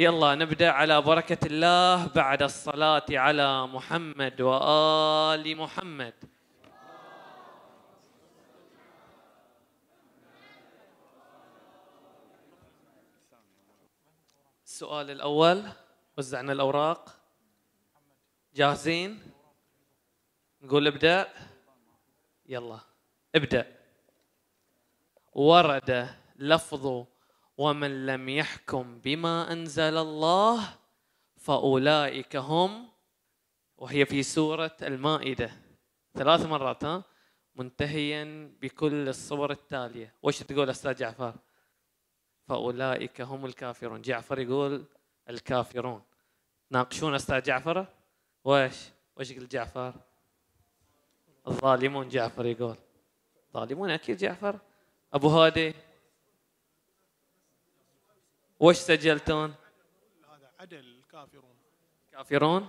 يلا نبدا على بركه الله بعد الصلاه على محمد وال محمد السؤال الاول وزعنا الاوراق جاهزين نقول ابدا يلا ابدا ورد لفظ ومن لم يحكم بما انزل الله فاولئك هم وهي في سوره المائده ثلاث مرات ها منتهيا بكل الصور التاليه وش تقول استاذ جعفر فاولئك هم الكافرون جعفر يقول الكافرون تناقشون استاذ جعفر وش وش يقول جعفر الظالمون جعفر يقول ظالمون اكيد جعفر ابو هادي وش سجلتون؟ هذا عدا الكافرون كافرون؟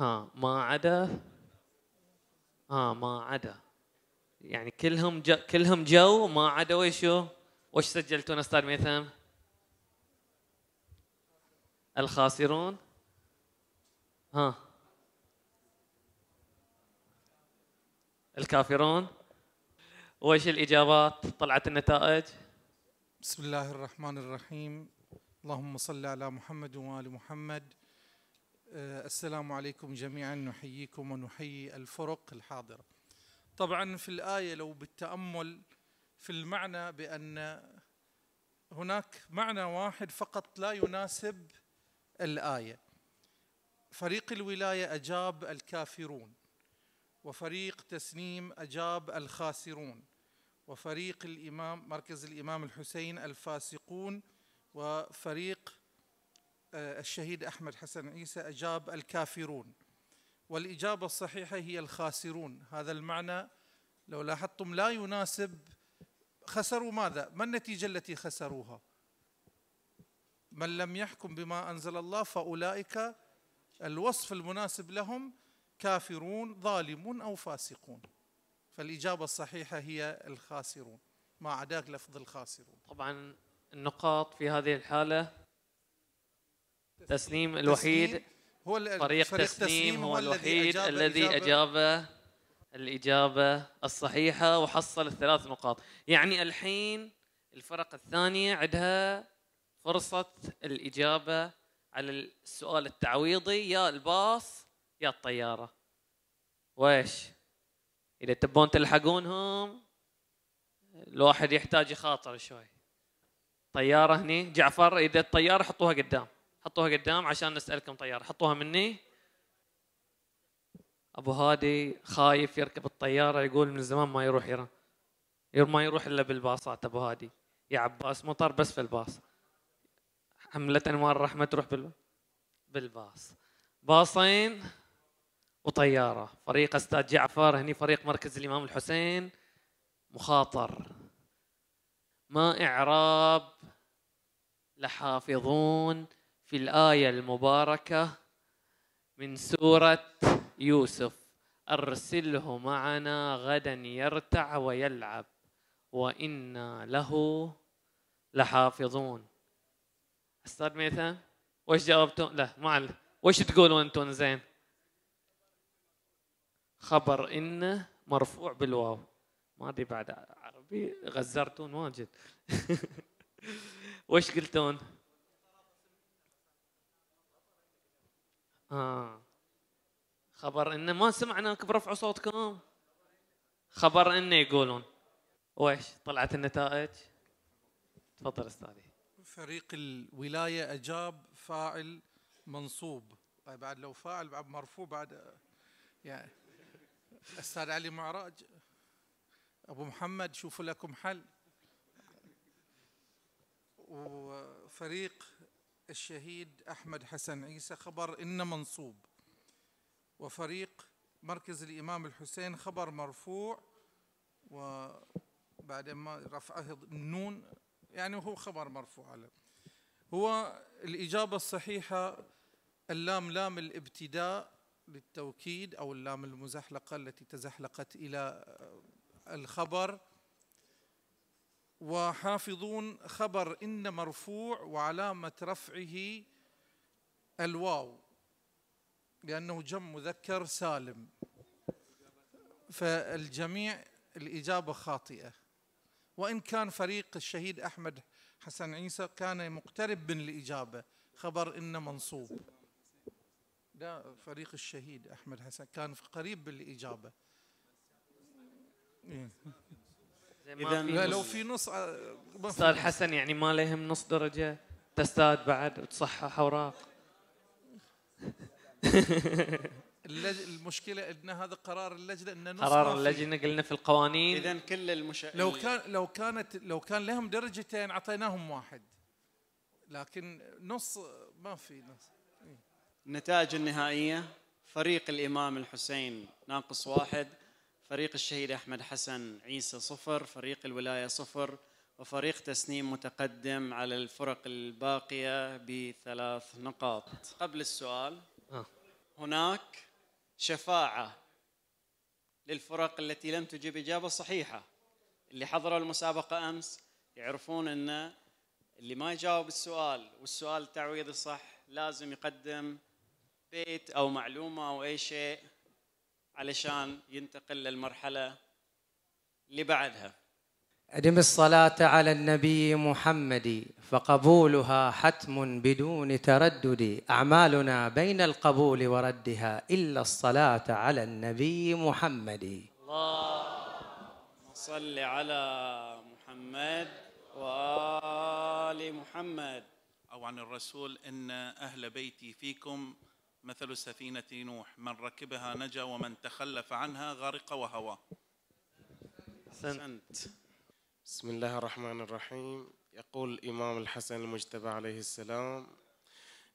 ها ما عدا ها ما عدا يعني كلهم جو كلهم جو ما عدا وشو؟ وش سجلتون استاذ ميثم؟ الخاسرون؟ ها الكافرون؟ وش الاجابات؟ طلعت النتائج؟ بسم الله الرحمن الرحيم اللهم صل على محمد وآل محمد آه، السلام عليكم جميعا نحييكم ونحيي الفرق الحاضرة طبعا في الآية لو بالتأمل في المعنى بأن هناك معنى واحد فقط لا يناسب الآية فريق الولاية أجاب الكافرون وفريق تسنيم أجاب الخاسرون وفريق الإمام مركز الإمام الحسين الفاسقون وفريق آه، الشهيد أحمد حسن عيسى أجاب الكافرون والإجابة الصحيحة هي الخاسرون هذا المعنى لو لاحظتم لا يناسب خسروا ماذا ما النتيجة التي خسروها من لم يحكم بما أنزل الله فأولئك الوصف المناسب لهم كافرون ظالمون أو فاسقون فالإجابة الصحيحة هي الخاسرون ما عداك لفظ الخاسرون طبعا النقاط في هذه الحالة تسنيم الوحيد هو فريق تسنيم, تسليم هو الوحيد الذي أجاب الإجابة الصحيحة وحصل الثلاث نقاط يعني الحين الفرق الثانية عندها فرصة الإجابة على السؤال التعويضي يا الباص يا الطيارة ويش إذا تبون تلحقونهم الواحد يحتاج يخاطر شوي طياره هني جعفر اذا الطياره حطوها قدام حطوها قدام عشان نسالكم طياره حطوها مني ابو هادي خايف يركب الطياره يقول من زمان ما يروح يرى ما يروح الا بالباصات ابو هادي يا عباس مطر بس في الباص حمله انوار الرحمه تروح بال... بالباص باصين وطياره فريق استاذ جعفر هني فريق مركز الامام الحسين مخاطر ما إعراب لحافظون في الآية المباركة من سورة يوسف أرسله معنا غدا يرتع ويلعب وإنا له لحافظون أستاذ ميثم وش جاوبتون لا ما وش تقولوا أنتم زين خبر إنه مرفوع بالواو ما أدري بعد ربي غزرتون واجد واش قلتون؟ آه. خبر ان ما سمعناك برفع صوتكم خبر ان يقولون وش طلعت النتائج تفضل استاذي فريق الولايه اجاب فاعل منصوب طيب، بعد لو فاعل بعد مرفوع بعد يعني استاذ علي معراج أبو محمد شوفوا لكم حل وفريق الشهيد أحمد حسن عيسى خبر إن منصوب وفريق مركز الإمام الحسين خبر مرفوع وبعد ما رفعه النون يعني هو خبر مرفوع على هو الإجابة الصحيحة اللام لام الابتداء للتوكيد أو اللام المزحلقة التي تزحلقت إلى الخبر وحافظون خبر إن مرفوع وعلامة رفعه الواو لأنه جم مذكر سالم فالجميع الإجابة خاطئة وإن كان فريق الشهيد أحمد حسن عيسى كان مقترب من الإجابة خبر إن منصوب لا فريق الشهيد أحمد حسن كان قريب بالإجابة إيه. اذا لو في نص آه، استاذ حسن يعني ما لهم نص درجه تستاد بعد وتصحح اوراق المشكله ان هذا قرار اللجنه ان نص قرار اللجنه قلنا في القوانين اذا كل المش لو كان لو كانت لو كان لهم درجتين اعطيناهم واحد لكن نص ما في نص النتائج إيه. النهائيه فريق الامام الحسين ناقص واحد فريق الشهيد أحمد حسن عيسى صفر فريق الولاية صفر وفريق تسنيم متقدم على الفرق الباقية بثلاث نقاط قبل السؤال آه. هناك شفاعة للفرق التي لم تجب إجابة صحيحة اللي حضروا المسابقة أمس يعرفون أن اللي ما يجاوب السؤال والسؤال التعويض الصح لازم يقدم بيت أو معلومة أو أي شيء علشان ينتقل للمرحلة اللي بعدها أدم الصلاة على النبي محمد فقبولها حتم بدون تردد أعمالنا بين القبول وردها إلا الصلاة على النبي محمد الله صل على محمد وآل محمد أو عن الرسول إن أهل بيتي فيكم مثل سفينة نوح من ركبها نجا ومن تخلف عنها غرق وهوى أحسنت بسم الله الرحمن الرحيم يقول الإمام الحسن المجتبى عليه السلام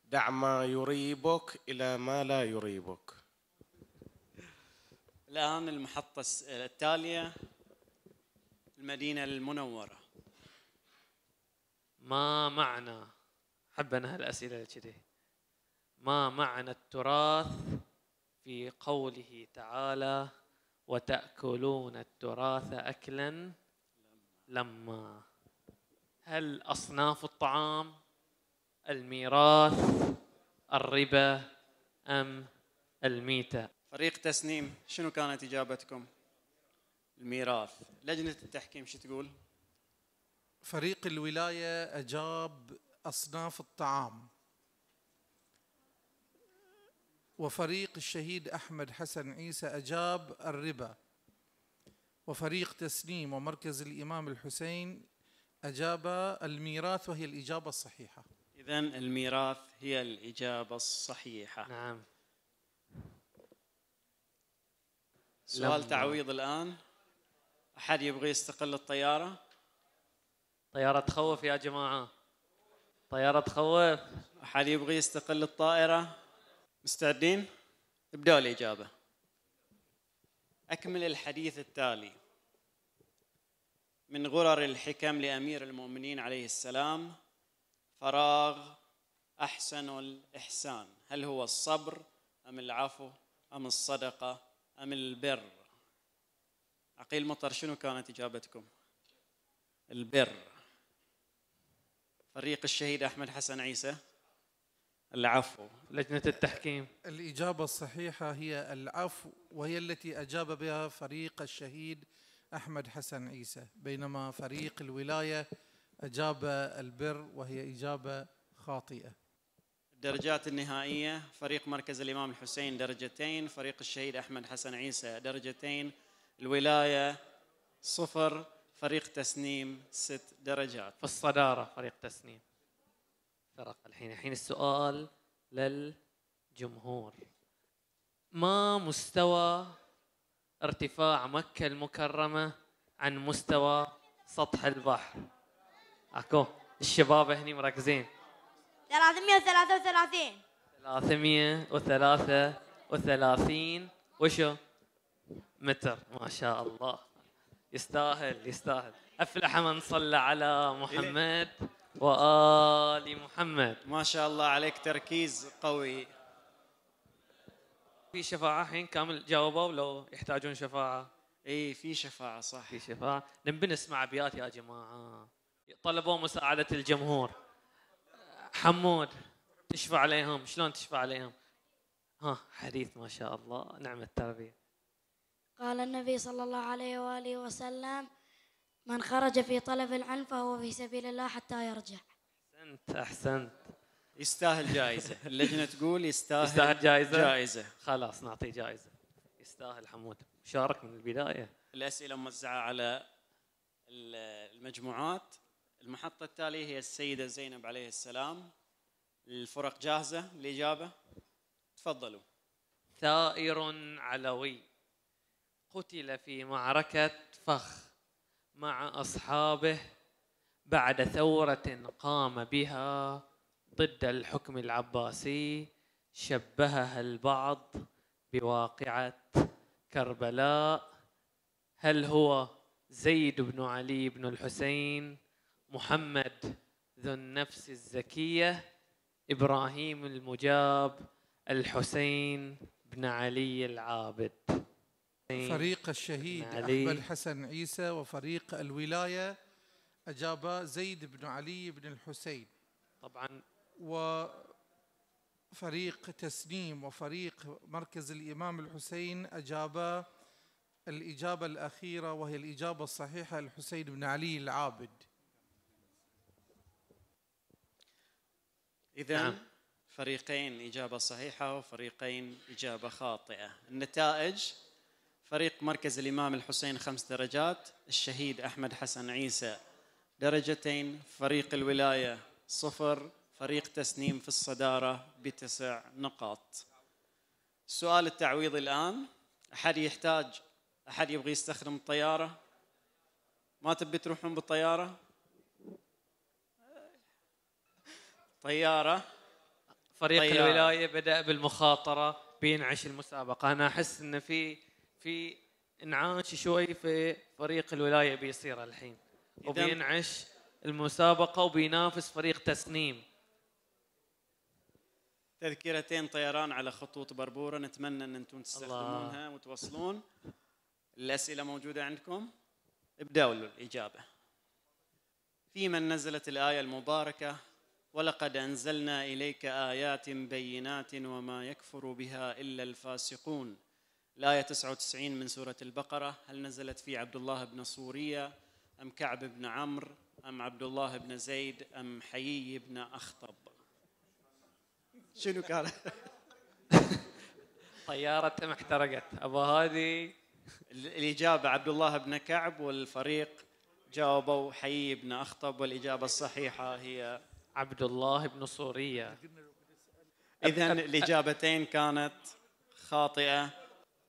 دع ما يريبك إلى ما لا يريبك الآن المحطة التالية المدينة المنورة ما معنى حبنا أنا هالأسئلة كذي ما معنى التراث في قوله تعالى وتأكلون التراث أكلا لما هل أصناف الطعام الميراث الربا أم الميتة فريق تسنيم شنو كانت إجابتكم الميراث لجنة التحكيم شو تقول فريق الولاية أجاب أصناف الطعام وفريق الشهيد أحمد حسن عيسى أجاب الربا وفريق تسنيم ومركز الإمام الحسين أجاب الميراث وهي الإجابة الصحيحة إذا الميراث هي الإجابة الصحيحة نعم سؤال تعويض الآن أحد يبغى يستقل الطيارة طيارة تخوف يا جماعة طيارة تخوف أحد يبغى يستقل الطائرة مستعدين؟ ابدأوا الإجابة أكمل الحديث التالي من غرر الحكم لأمير المؤمنين عليه السلام فراغ أحسن الإحسان هل هو الصبر أم العفو أم الصدقة أم البر عقيل مطر شنو كانت إجابتكم البر فريق الشهيد أحمد حسن عيسى العفو لجنة التحكيم الإجابة الصحيحة هي العفو وهي التي أجاب بها فريق الشهيد أحمد حسن عيسى بينما فريق الولاية أجاب البر وهي إجابة خاطئة الدرجات النهائية فريق مركز الإمام الحسين درجتين فريق الشهيد أحمد حسن عيسى درجتين الولاية صفر فريق تسنيم ست درجات في الصدارة فريق تسنيم فرق الحين الحين السؤال للجمهور ما مستوى ارتفاع مكة المكرمة عن مستوى سطح البحر اكو الشباب هني مركزين 333 333 وشو متر ما شاء الله يستاهل يستاهل افلح من صلى على محمد وآل محمد ما شاء الله عليك تركيز قوي في شفاعة حين كامل جاوبوا لو يحتاجون شفاعة اي في شفاعة صح في شفاعة نبي نسمع ابيات يا جماعة طلبوا مساعدة الجمهور حمود تشفى عليهم شلون تشفى عليهم ها حديث ما شاء الله نعم التربية قال النبي صلى الله عليه وآله وسلم من خرج في طلب العلم فهو في سبيل الله حتى يرجع أحسنت أحسنت يستاهل جائزة اللجنة تقول يستاهل يستاهل جائزة جائزة خلاص نعطيه جائزة يستاهل حمود شارك من البداية الأسئلة موزعة على المجموعات المحطة التالية هي السيدة زينب عليه السلام الفرق جاهزة الإجابة تفضلوا ثائر علوي قتل في معركة فخ مع أصحابه بعد ثورة قام بها ضد الحكم العباسي شبهها البعض بواقعة كربلاء هل هو زيد بن علي بن الحسين محمد ذو النفس الزكية إبراهيم المجاب الحسين بن علي العابد يعني فريق الشهيد أحمد حسن عيسى وفريق الولاية أجاب زيد بن علي بن الحسين طبعا وفريق تسنيم وفريق مركز الإمام الحسين أجاب الإجابة الأخيرة وهي الإجابة الصحيحة الحسين بن علي العابد إذا نعم. فريقين إجابة صحيحة وفريقين إجابة خاطئة النتائج فريق مركز الإمام الحسين خمس درجات الشهيد أحمد حسن عيسى درجتين فريق الولاية صفر فريق تسنيم في الصدارة بتسع نقاط سؤال التعويضي الآن أحد يحتاج أحد يبغى يستخدم الطيارة ما تبي تروحون بالطيارة طيارة فريق طيارة. الولاية بدأ بالمخاطرة بينعش المسابقة أنا أحس أن في في انعاش شوي في فريق الولايه بيصير الحين وبينعش المسابقه وبينافس فريق تسنيم تذكرتين طيران على خطوط بربوره نتمنى ان انتم تستخدمونها وتوصلون الاسئله موجوده عندكم ابداوا الاجابه في من نزلت الايه المباركه ولقد انزلنا اليك ايات بينات وما يكفر بها الا الفاسقون الآية 99 من سورة البقرة هل نزلت في عبد الله بن صورية أم كعب بن عمرو أم عبد الله بن زيد أم حيي بن أخطب شنو كان طيارته محترقت أبو هذه الإجابة عبد الله بن كعب والفريق جاوبوا حيي بن أخطب والإجابة الصحيحة هي عبد الله بن صورية إذا الإجابتين كانت خاطئة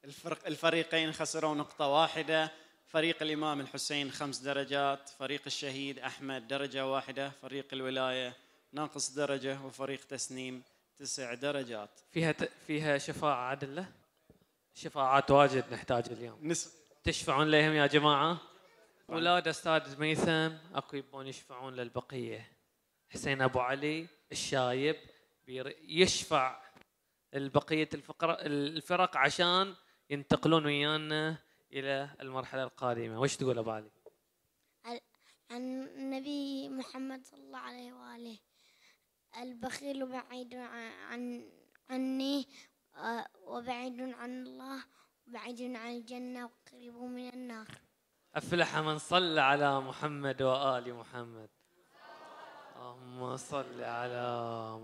الفرق الفريقين خسروا نقطة واحدة فريق الإمام الحسين خمس درجات فريق الشهيد أحمد درجة واحدة فريق الولاية ناقص درجة وفريق تسنيم تسع درجات فيها ت... فيها شفاعة عدلة شفاعات واجد نحتاج اليوم نس... تشفعون لهم يا جماعة ولاد أستاذ ميثم أكو يبون يشفعون للبقية حسين أبو علي الشايب بير... يشفع البقية الفقر... الفرق عشان ينتقلون ويانا الى المرحله القادمه وش تقول ابو علي عن النبي محمد صلى الله عليه واله البخيل بعيد عن عني آه، وبعيد عن الله وبعيد عن الجنه وقريب من النار افلح من صلى على محمد وال محمد اللهم صل على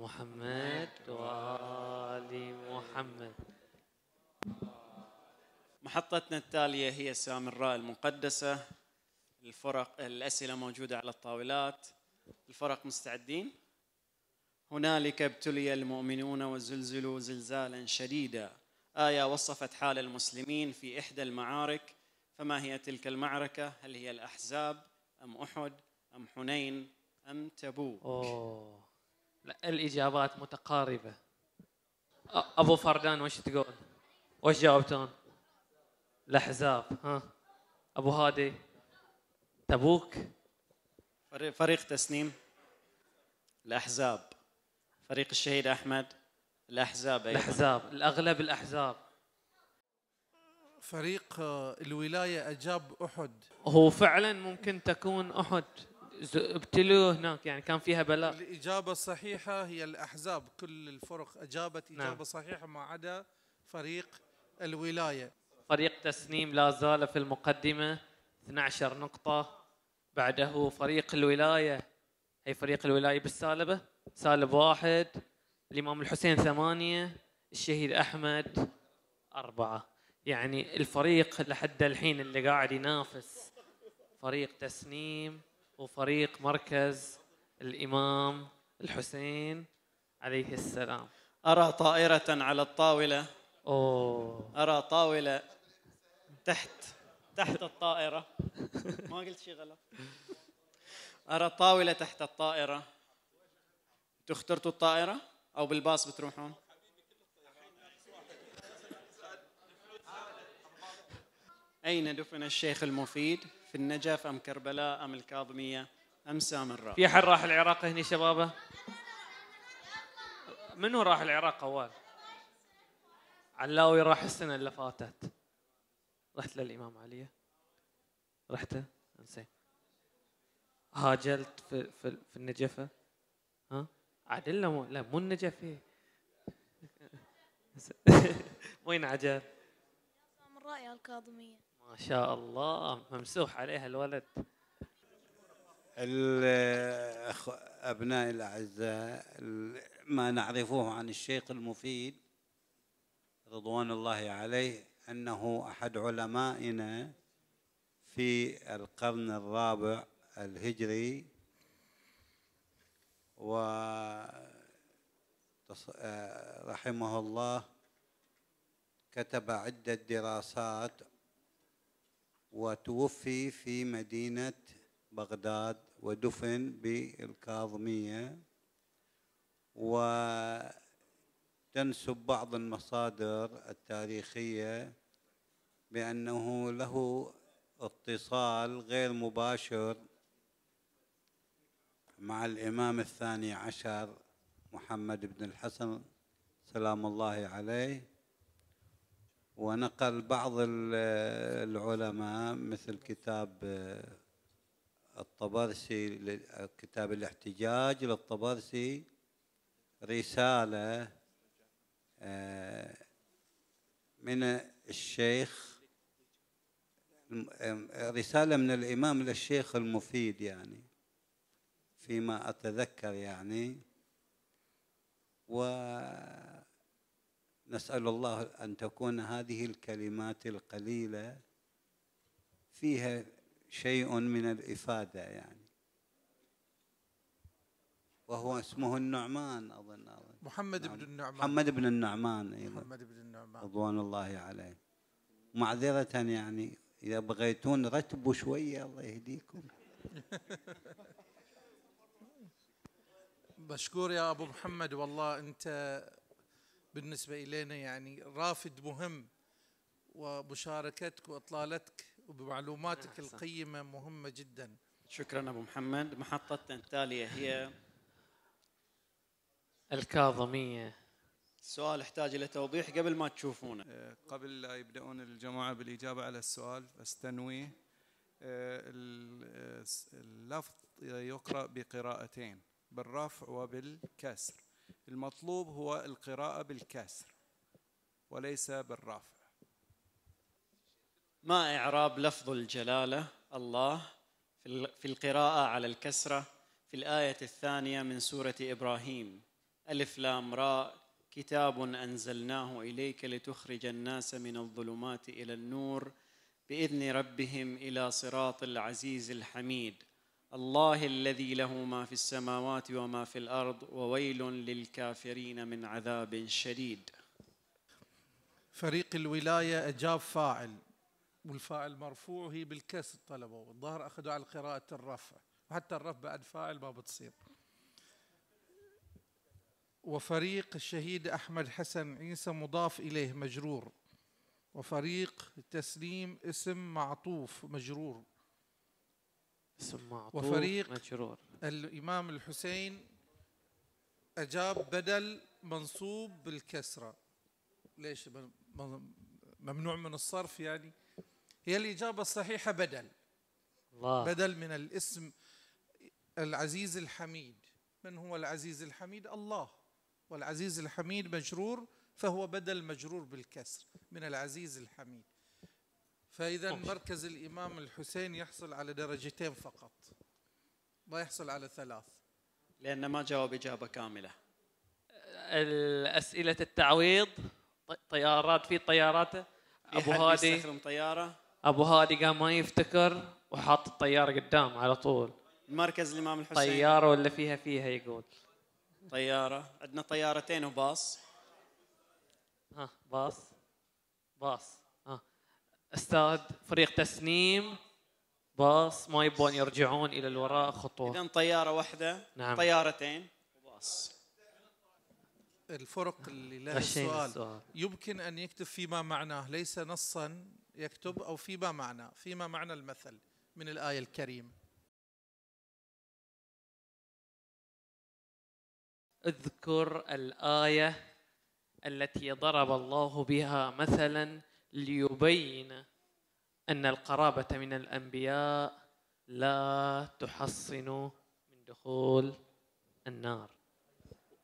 محمد وال محمد محطتنا التالية هي السامراء المقدسة الفرق الأسئلة موجودة على الطاولات الفرق مستعدين؟ هنالك ابتلي المؤمنون وزلزلوا زلزالا شديدا آية وصفت حال المسلمين في إحدى المعارك فما هي تلك المعركة؟ هل هي الأحزاب أم أحد أم حنين أم تبوك؟ أوه. لا الإجابات متقاربة أبو فردان وش تقول؟ وش جاوبتون؟ الاحزاب ها ابو هادي تبوك فريق, فريق تسنيم الاحزاب فريق الشهيد احمد الاحزاب أيضا. الاحزاب الاغلب الاحزاب فريق آه، الولايه اجاب احد هو فعلا ممكن تكون احد ابتلوا هناك يعني كان فيها بلاء الاجابه الصحيحه هي الاحزاب كل الفرق اجابت نعم. اجابه نعم. صحيحه ما عدا فريق الولايه فريق تسنيم لا زال في المقدمة 12 نقطة بعده فريق الولاية هي فريق الولاية بالسالبة سالب واحد الإمام الحسين ثمانية الشهيد أحمد أربعة يعني الفريق لحد الحين اللي قاعد ينافس فريق تسنيم وفريق مركز الإمام الحسين عليه السلام أرى طائرة على الطاولة أوه. أرى طاولة تحت تحت الطائرة ما قلت شيء غلط أرى الطاولة تحت الطائرة أنتوا اخترتوا الطائرة أو بالباص بتروحون؟ أين دفن الشيخ المفيد؟ في النجف أم كربلاء أم الكاظمية أم سامراء؟ في حد راح العراق هني شبابه؟ منو راح العراق أول؟ علاوي راح السنة اللي فاتت رحت للإمام علي رحته انزين هاجلت في, في, في النجفة ها عدل مو لا مو النجفة وين عجل؟ من رأي الكاظمية ما شاء الله ممسوح عليها الولد أبناء الأعزاء ما نعرفه عن الشيخ المفيد رضوان الله عليه أنه أحد علمائنا في القرن الرابع الهجري ورحمه آه، الله كتب عدة دراسات وتوفي في مدينة بغداد ودفن بالكاظمية و تنسب بعض المصادر التاريخية بأنه له اتصال غير مباشر مع الإمام الثاني عشر محمد بن الحسن سلام الله عليه ونقل بعض العلماء مثل كتاب آه، الطبرسي كتاب الاحتجاج للطبرسي رسالة آه، من الشيخ آه، رسالة من الإمام للشيخ المفيد يعني فيما أتذكر يعني ونسأل الله أن تكون هذه الكلمات القليلة فيها شيء من الإفادة يعني وهو اسمه النعمان أظن, أظن محمد نعم. بن النعمان محمد بن النعمان أيضا محمد بن النعمان رضوان الله عليه معذرة يعني إذا بغيتون رتبوا شوية الله يهديكم مشكور يا أبو محمد والله أنت بالنسبة إلينا يعني رافد مهم ومشاركتك وإطلالتك وبمعلوماتك القيمة مهمة جدا شكرا أبو محمد محطتنا التالية هي الكاظمية السؤال احتاج إلى توضيح قبل ما تشوفونه آه، قبل لا يبدأون الجماعة بالإجابة على السؤال تنويه آه، آه، اللفظ يقرأ بقراءتين بالرفع وبالكسر المطلوب هو القراءة بالكسر وليس بالرفع ما إعراب لفظ الجلالة الله في القراءة على الكسرة في الآية الثانية من سورة إبراهيم ألف لام راء كتاب أنزلناه إليك لتخرج الناس من الظلمات إلى النور بإذن ربهم إلى صراط العزيز الحميد الله الذي له ما في السماوات وما في الأرض وويل للكافرين من عذاب شديد فريق الولاية أجاب فاعل والفاعل مرفوع هي بالكسر طلبوا الظاهر أخذوا على قراءة الرفع وحتى الرفع بعد فاعل ما بتصير وفريق الشهيد أحمد حسن عيسى مضاف إليه مجرور وفريق تسليم اسم معطوف مجرور اسم معطوف وفريق مجرور الإمام الحسين أجاب بدل منصوب بالكسرة ليش ممنوع من الصرف يعني هي الإجابة الصحيحة بدل الله. بدل من الاسم العزيز الحميد من هو العزيز الحميد الله والعزيز الحميد مجرور فهو بدل مجرور بالكسر من العزيز الحميد فإذا مركز الإمام الحسين يحصل على درجتين فقط ما يحصل على ثلاث لأن ما جاوب إجابة كاملة الأسئلة التعويض طيارات في طيارات أبو هادي يستخدم طيارة أبو هادي قام ما يفتكر وحاط الطيارة قدام على طول مركز الإمام الحسين طيارة ولا فيها فيها يقول طياره عندنا طيارتين وباص ها باص باص ها استاذ فريق تسنيم باص ما يبون يرجعون الى الوراء خطوه اذا طياره واحده نعم. طيارتين وباص الفرق اللي لها السؤال. السؤال يمكن ان يكتب فيما معناه ليس نصا يكتب او فيما معناه فيما معنى المثل من الايه الكريمه اذكر الايه التي ضرب الله بها مثلا ليبين ان القرابه من الانبياء لا تحصن من دخول النار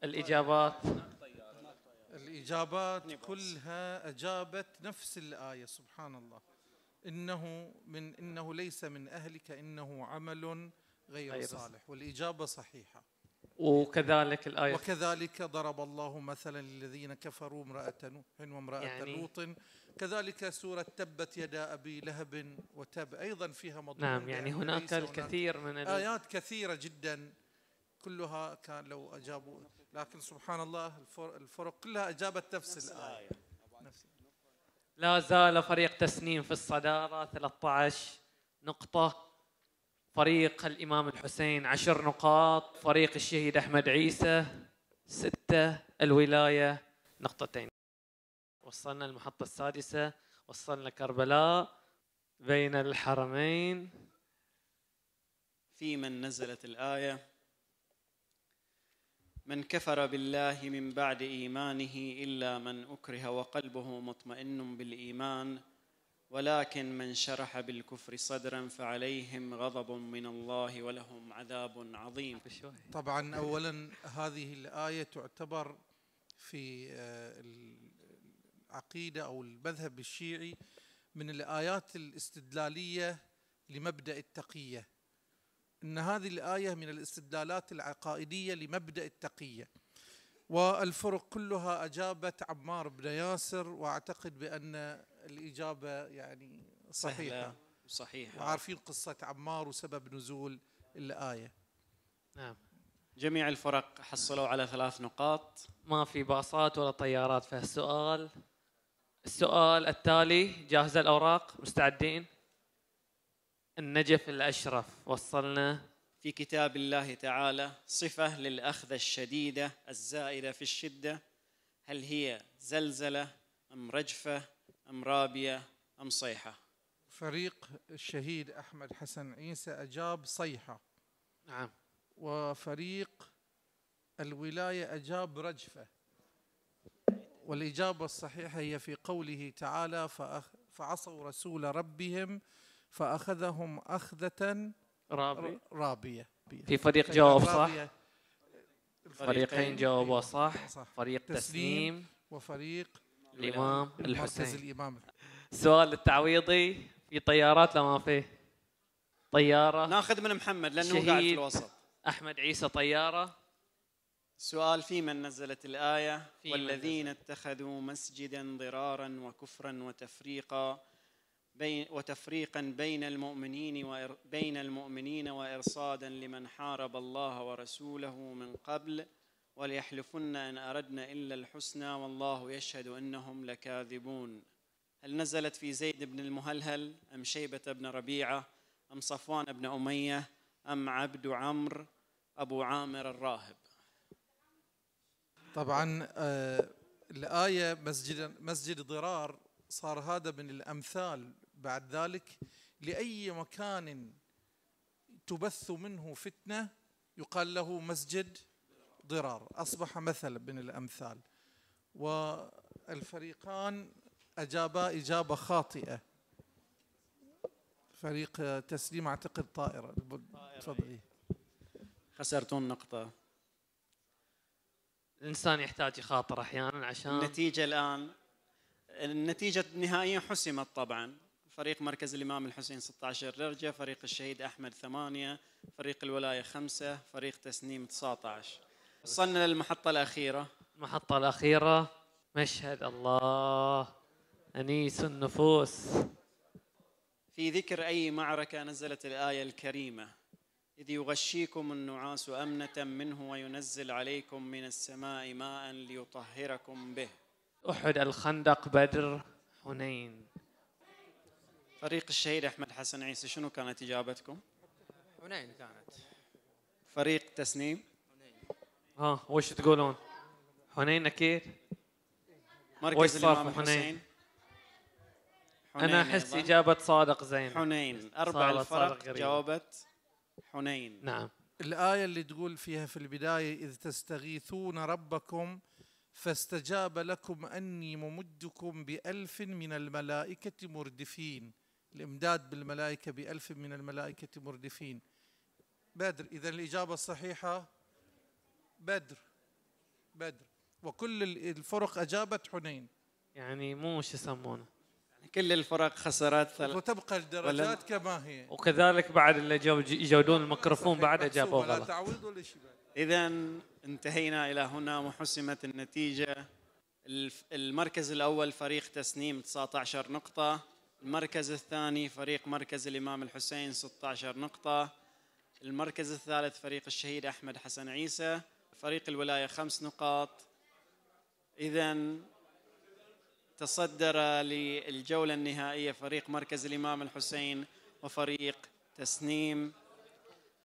الاجابات الاجابات كلها اجابت نفس الايه سبحان الله انه من انه ليس من اهلك انه عمل غير صالح والاجابه صحيحه وكذلك الآية وكذلك ضرب الله مثلا للذين كفروا امرأة نوح وامرأة يعني لوط كذلك سورة تبت يدا أبي لهب وتب أيضا فيها مضمون نعم يعني هناك نعم. الكثير من آيات كثيرة جدا كلها كان لو أجابوا لكن سبحان الله الفرق كلها أجابت نفس, نفس الآية نفس لا زال فريق تسنيم في الصدارة 13 نقطة فريق الإمام الحسين عشر نقاط فريق الشهيد أحمد عيسى ستة الولاية نقطتين وصلنا المحطة السادسة وصلنا كربلاء بين الحرمين في من نزلت الآية من كفر بالله من بعد إيمانه إلا من أكره وقلبه مطمئن بالإيمان ولكن من شرح بالكفر صدرا فعليهم غضب من الله ولهم عذاب عظيم طبعا اولا هذه الايه تعتبر في آه، العقيده او المذهب الشيعي من الايات الاستدلاليه لمبدا التقيه ان هذه الايه من الاستدلالات العقائديه لمبدا التقيه والفرق كلها اجابت عمار بن ياسر واعتقد بان الإجابة يعني صحيحة صحيحة وعارفين قصة عمار وسبب نزول الآية نعم جميع الفرق حصلوا على ثلاث نقاط ما في باصات ولا طيارات فالسؤال السؤال التالي جاهزة الأوراق مستعدين النجف الأشرف وصلنا في كتاب الله تعالى صفة للأخذ الشديدة الزائدة في الشدة هل هي زلزلة أم رجفة أم رابية أم صيحة فريق الشهيد أحمد حسن عيسى أجاب صيحة نعم وفريق الولاية أجاب رجفة والإجابة الصحيحة هي في قوله تعالى فعصوا رسول ربهم فأخذهم أخذة رابية, رابية في فريق جاوب صح الفريقين جاوبوا صح, صح فريق تسليم, تسليم وفريق الامام يعني الحسين الامام السؤال التعويضي في طيارات لا ما في طياره ناخذ من محمد لانه قاعد في الوسط احمد عيسى طياره سؤال في من نزلت الآية في والذين نزلت. اتخذوا مسجدا ضرارا وكفرا وتفريقا بين وتفريقا بين المؤمنين وبين المؤمنين وإرصادا لمن حارب الله ورسوله من قبل وليحلفن إن أردنا إلا الحسنى والله يشهد إنهم لكاذبون هل نزلت في زيد بن المهلهل أم شيبة بن ربيعة أم صفوان بن أمية أم عبد عمرو أبو عامر الراهب طبعا آه، الآية مسجد, مسجد ضرار صار هذا من الأمثال بعد ذلك لأي مكان تبث منه فتنة يقال له مسجد ضرار أصبح مثلا من الأمثال والفريقان أجابا إجابة خاطئة فريق تسليم أعتقد طائرة تفضلي خسرتون نقطة الإنسان يحتاج يخاطر أحيانا عشان النتيجة الآن النتيجة النهائية حسمت طبعا فريق مركز الإمام الحسين 16 درجة فريق الشهيد أحمد 8 فريق الولاية 5 فريق تسنيم 19 وصلنا للمحطة الأخيرة المحطة الأخيرة مشهد الله أنيس النفوس في ذكر أي معركة نزلت الآية الكريمة إذ يغشيكم النعاس أمنة منه وينزل عليكم من السماء ماء ليطهركم به أحد الخندق بدر حنين فريق الشهيد أحمد حسن عيسى شنو كانت إجابتكم؟ حنين كانت فريق تسنيم ها وش تقولون؟ حنين نكير؟ مركز الامام حنين انا احس اجابه صادق زين حنين اربع الفرق صادق جاوبت حنين نعم الايه اللي تقول فيها في البدايه اذ تستغيثون ربكم فاستجاب لكم اني ممدكم بالف من الملائكه مردفين الامداد بالملائكه بالف من الملائكه مردفين بدر اذا الاجابه الصحيحه بدر بدر وكل الفرق أجابت حنين يعني مو شو يسمونه يعني كل الفرق خسرت ثلاث وتبقى الدرجات كما هي وكذلك بعد اللي جو يجودون الميكروفون بعد جابوا غلط اذا انتهينا الى هنا وحسمت النتيجه المركز الاول فريق تسنيم 19 نقطه المركز الثاني فريق مركز الامام الحسين 16 نقطه المركز الثالث فريق الشهيد احمد حسن عيسى فريق الولاية خمس نقاط إذا تصدر للجولة النهائية فريق مركز الإمام الحسين وفريق تسنيم